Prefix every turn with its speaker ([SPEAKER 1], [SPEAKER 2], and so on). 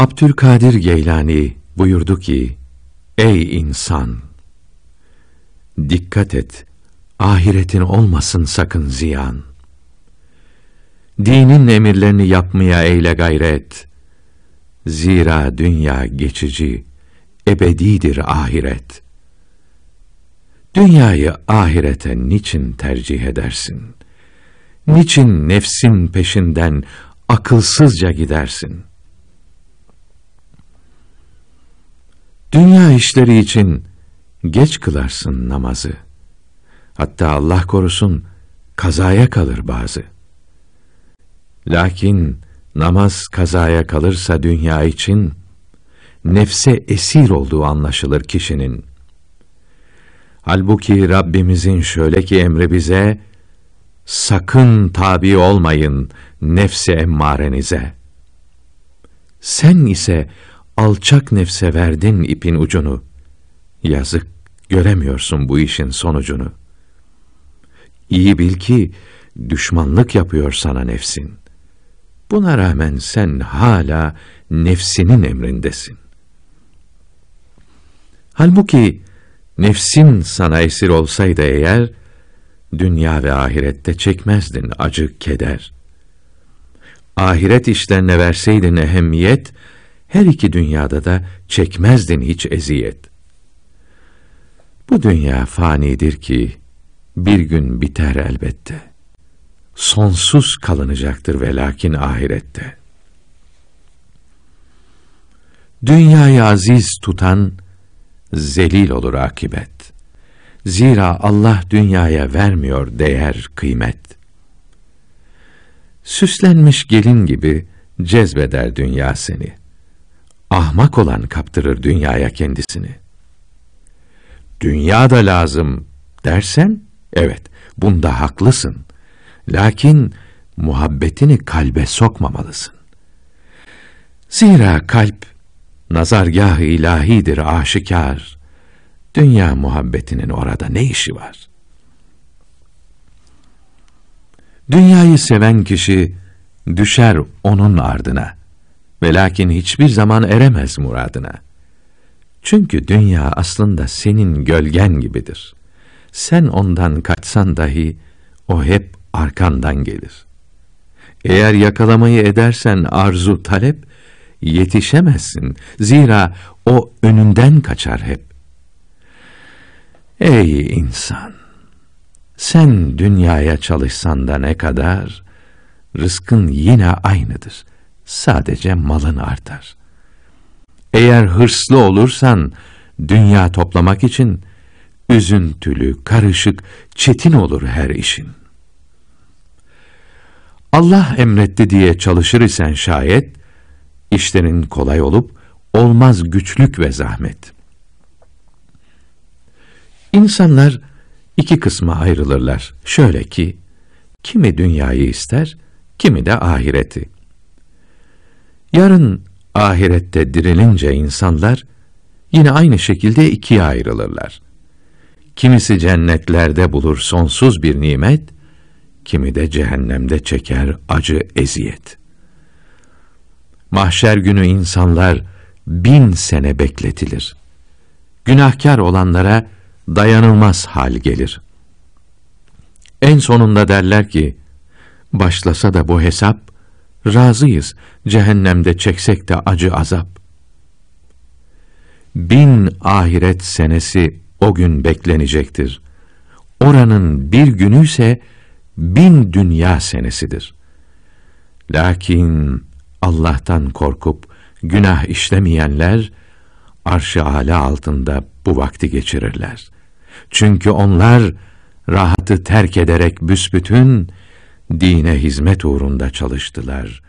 [SPEAKER 1] Abdülkadir Geylani buyurdu ki, Ey insan! Dikkat et, ahiretin olmasın sakın ziyan. Dinin emirlerini yapmaya eyle gayret. Zira dünya geçici, ebedidir ahiret. Dünyayı ahirete niçin tercih edersin? Niçin nefsin peşinden akılsızca gidersin?'' Dünya işleri için geç kılarsın namazı. Hatta Allah korusun kazaya kalır bazı. Lakin namaz kazaya kalırsa dünya için nefse esir olduğu anlaşılır kişinin. Halbuki Rabbimizin şöyle ki emri bize, sakın tabi olmayın nefse emmarenize. Sen ise alçak nefse verdin ipin ucunu. Yazık, göremiyorsun bu işin sonucunu. İyi bil ki düşmanlık yapıyor sana nefsin. Buna rağmen sen hala nefsinin emrindesin. Halbuki nefsin sana esir olsaydı eğer, dünya ve ahirette çekmezdin acı keder. Ahiret işlerine verseydin ehemmiyet, her iki dünyada da çekmezdin hiç eziyet. Bu dünya fanidir ki bir gün biter elbette. Sonsuz kalınacaktır ve lakin ahirette. Dünyayı aziz tutan zelil olur akibet. Zira Allah dünyaya vermiyor değer kıymet. Süslenmiş gelin gibi cezbeder dünya seni Ahmak olan kaptırır dünyaya kendisini. Dünya da lazım dersen, evet bunda haklısın. Lakin muhabbetini kalbe sokmamalısın. Zira kalp, nazargah-ı ilahidir aşikar. Dünya muhabbetinin orada ne işi var? Dünyayı seven kişi, düşer onun ardına ve lakin hiçbir zaman eremez muradına. Çünkü dünya aslında senin gölgen gibidir. Sen ondan kaçsan dahi o hep arkandan gelir. Eğer yakalamayı edersen arzu talep yetişemezsin. Zira o önünden kaçar hep. Ey insan! Sen dünyaya çalışsan da ne kadar, rızkın yine aynıdır.'' sadece malın artar. Eğer hırslı olursan dünya toplamak için üzüntülü, karışık, çetin olur her işin. Allah emretti diye çalışır isen şayet, işlerin kolay olup olmaz güçlük ve zahmet. İnsanlar iki kısma ayrılırlar. Şöyle ki, kimi dünyayı ister, kimi de ahireti. Yarın ahirette dirilince insanlar yine aynı şekilde ikiye ayrılırlar. Kimisi cennetlerde bulur sonsuz bir nimet, kimi de cehennemde çeker acı eziyet. Mahşer günü insanlar bin sene bekletilir. Günahkar olanlara dayanılmaz hal gelir. En sonunda derler ki, başlasa da bu hesap, razıyız cehennemde çeksek de acı azap. Bin ahiret senesi o gün beklenecektir. Oranın bir günü ise bin dünya senesidir. Lakin Allah'tan korkup günah işlemeyenler arş-ı âli altında bu vakti geçirirler. Çünkü onlar rahatı terk ederek büsbütün dine hizmet uğrunda çalıştılar.